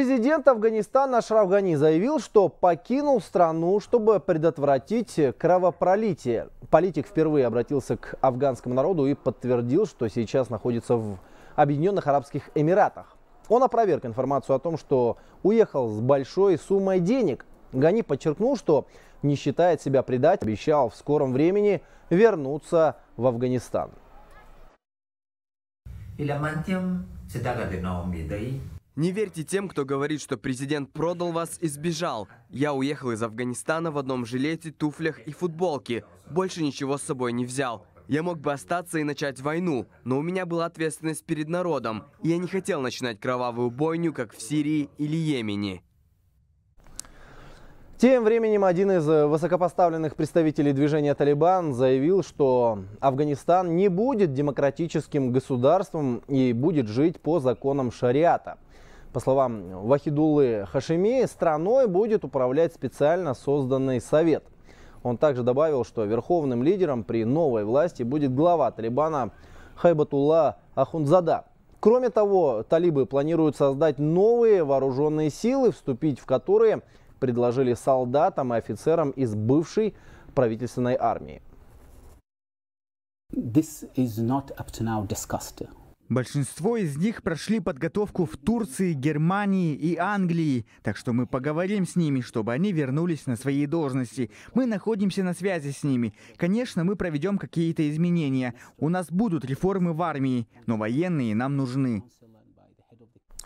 Президент Афганистана Ашраф Гани заявил, что покинул страну, чтобы предотвратить кровопролитие. Политик впервые обратился к афганскому народу и подтвердил, что сейчас находится в Объединенных Арабских Эмиратах. Он опроверг информацию о том, что уехал с большой суммой денег. Гани подчеркнул, что не считает себя предать, обещал в скором времени вернуться в Афганистан. Не верьте тем, кто говорит, что президент продал вас и сбежал. Я уехал из Афганистана в одном жилете, туфлях и футболке. Больше ничего с собой не взял. Я мог бы остаться и начать войну, но у меня была ответственность перед народом, и я не хотел начинать кровавую бойню, как в Сирии или Йемене. Тем временем один из э, высокопоставленных представителей движения «Талибан» заявил, что Афганистан не будет демократическим государством и будет жить по законам шариата – по словам Вахидулы Хашими, страной будет управлять специально созданный совет. Он также добавил, что верховным лидером при новой власти будет глава Талибана Хайбатулла Ахунзада. Кроме того, талибы планируют создать новые вооруженные силы, вступить в которые предложили солдатам и офицерам из бывшей правительственной армии. This is not up to now discussed. Большинство из них прошли подготовку в Турции, Германии и Англии, так что мы поговорим с ними, чтобы они вернулись на свои должности. Мы находимся на связи с ними. Конечно, мы проведем какие-то изменения. У нас будут реформы в армии, но военные нам нужны.